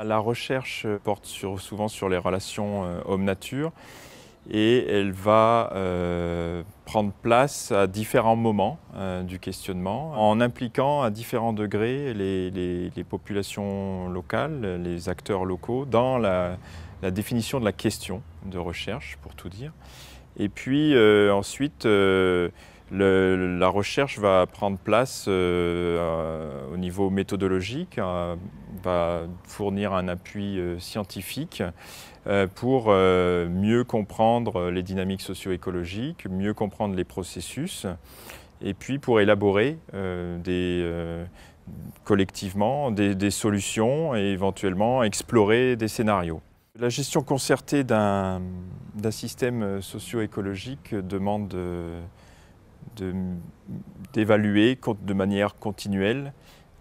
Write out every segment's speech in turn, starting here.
La recherche euh, porte souvent sur les relations euh, homme-nature et elle va euh, prendre place à différents moments du questionnement en impliquant à différents degrés les, populations locales, les acteurs locaux dans la, définition de la question de recherche, pour tout dire. Et puis ensuite, la recherche va prendre place au niveau méthodologique va fournir un appui euh, scientifique euh, pour euh, mieux comprendre les dynamiques socio-écologiques, mieux comprendre les processus, et puis pour élaborer collectivement des, solutions et éventuellement explorer des scénarios. La gestion concertée d'un système socio-écologique demande d'évaluer de manière continuelle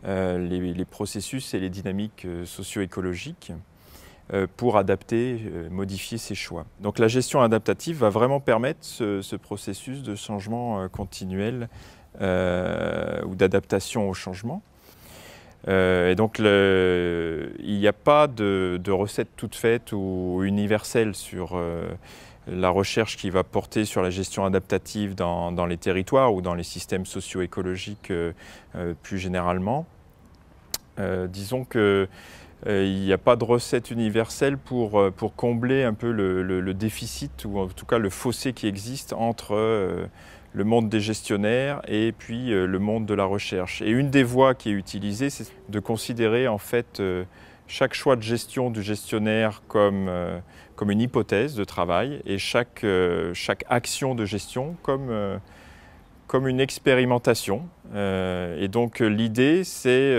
euh, les, processus et les dynamiques euh, socio-écologiques euh, pour adapter, modifier ses choix. Donc la gestion adaptative va vraiment permettre ce, processus de changement continuel ou d'adaptation au changement. et donc il n'y a pas de, recette toute faite ou universelle sur, la recherche qui va porter sur la gestion adaptative dans, les territoires ou dans les systèmes socio-écologiques euh, euh, plus généralement. Euh, disons que il n'y a pas de recette universelle pour, pour combler un peu le, déficit ou en tout cas le fossé qui existe entre le monde des gestionnaires et puis le monde de la recherche. Et une des voies qui est utilisée, c'est de considérer en fait chaque choix de gestion du gestionnaire comme, euh, comme une hypothèse de travail et chaque, euh, chaque action de gestion comme, euh, comme une expérimentation. et donc l'idée, c'est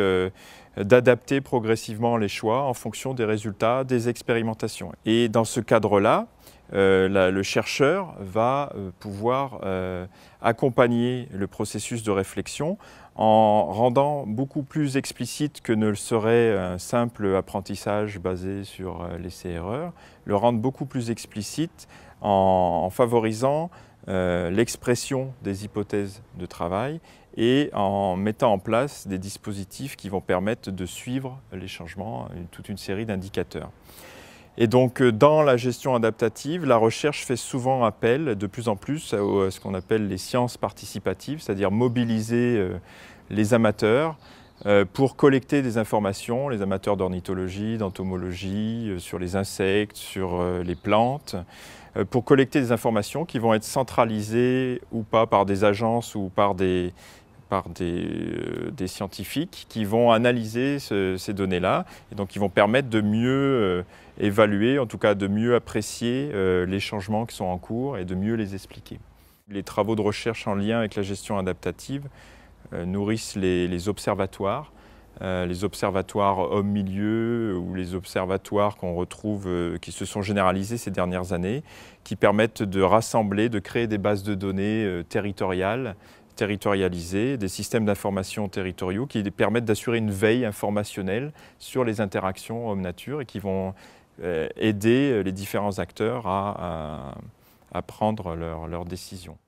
d'adapter progressivement les choix en fonction des résultats des expérimentations. Et dans ce cadre-là, euh, le chercheur va euh, pouvoir euh, accompagner le processus de réflexion en rendant beaucoup plus explicite que ne le serait un simple apprentissage basé sur l'essai-erreur, e le rendre beaucoup plus explicite en favorisant l'expression des hypothèses de travail et en mettant en place des dispositifs qui vont permettre de suivre les changements, toute une série d'indicateurs. Et donc, euh, dans la gestion adaptative, la recherche fait souvent appel, de plus en plus, à ce qu'on appelle les sciences participatives, c'est-à-dire mobiliser euh, les amateurs euh, pour collecter des informations, les amateurs d'ornithologie, d'entomologie, sur les insectes, sur les plantes, pour collecter des informations qui vont être centralisées ou pas par des agences ou par des, par euh, des, scientifiques qui vont analyser ces données-là et donc qui vont permettre de mieux euh, évaluer, en tout cas de mieux apprécier euh, les changements qui sont en cours et de mieux les expliquer. Les travaux de recherche en lien avec la gestion adaptative nourrissent les, observatoires les observatoires homme-milieu ou les observatoires qu'on retrouve, qui se sont généralisés ces dernières années, qui permettent de rassembler, de créer des bases de données territoriales territorialisées, des systèmes d'information territoriaux qui permettent d'assurer une veille informationnelle sur les interactions homme-nature et qui vont euh, aider les différents acteurs à, prendre leurs décisions.